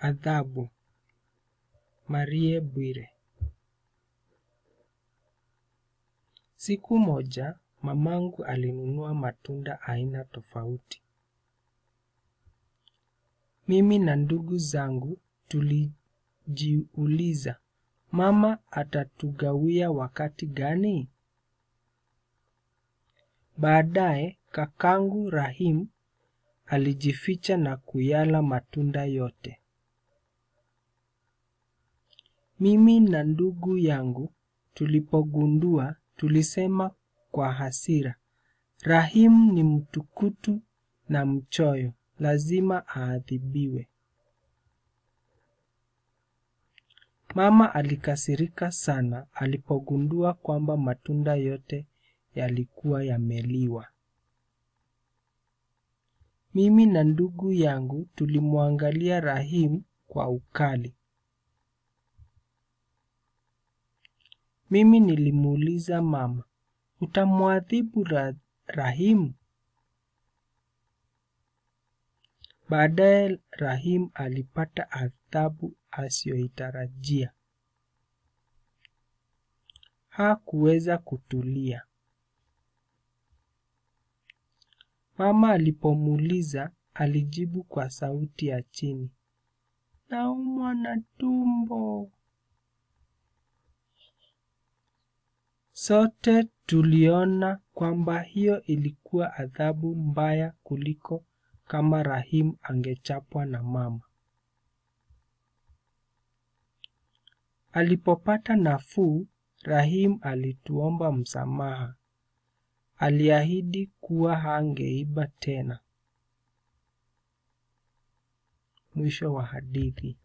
adhabu Marie Bwire. Siku moja mamangu alinunua matunda aina tofauti. Mimi na ndugu zangu tulijiuliza, mama atatugawia wakati gani? Baadaye kakangu Rahim alijificha na kuyala matunda yote. Mimi na ndugu yangu tulipogundua tulisema kwa hasira, Rahim ni mtukutu na mchoyo, lazima aadhibiwe. Mama alikasirika sana alipogundua kwamba matunda yote yalikuwa yameliwa. Mimi na ndugu yangu tulimwangalia Rahim kwa ukali. Mimi nilimuuliza mama, utamwadhibu rahimu Baadaye Rahim alipata adhabu asiyoitarajia. Hakuweza kutulia. Mama alipomuuliza, alijibu kwa sauti ya chini, naumwa na tumbo. Sote tuliona kwamba hiyo ilikuwa adhabu mbaya kuliko kama Rahim angechapwa na mama. Alipopata nafuu, Rahim alituomba msamaha. Aliahidi kuwa hangeiba tena. Mwisho wa hadithi.